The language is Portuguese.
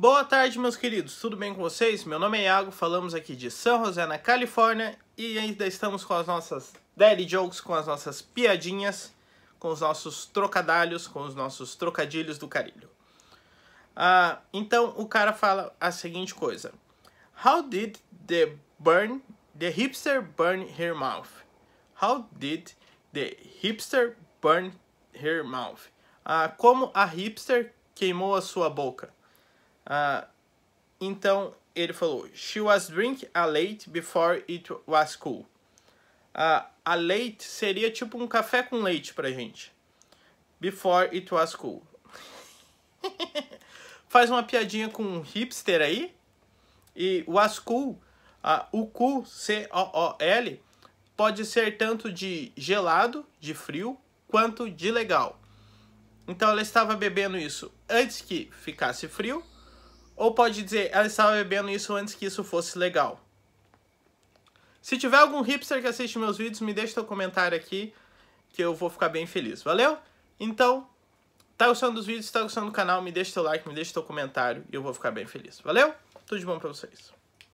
Boa tarde, meus queridos. Tudo bem com vocês? Meu nome é Iago, falamos aqui de São José, na Califórnia, e ainda estamos com as nossas daily jokes, com as nossas piadinhas, com os nossos trocadalhos, com os nossos trocadilhos do carilho. Ah, então, o cara fala a seguinte coisa. How did the burn the hipster burn her mouth? How did the hipster burn her mouth? Ah, como a hipster queimou a sua boca? Uh, então ele falou: She was drink a late before it was cool. Uh, a late seria tipo um café com leite pra gente. Before it was cool. Faz uma piadinha com um hipster aí. E was cool, uh, o cool, C-O-O-L, pode ser tanto de gelado, de frio, quanto de legal. Então ela estava bebendo isso antes que ficasse frio ou pode dizer, ela estava bebendo isso antes que isso fosse legal. Se tiver algum hipster que assiste meus vídeos, me deixa seu comentário aqui, que eu vou ficar bem feliz, valeu? Então, tá gostando dos vídeos, tá gostando do canal, me deixa seu like, me deixa seu comentário, e eu vou ficar bem feliz, valeu? Tudo de bom pra vocês.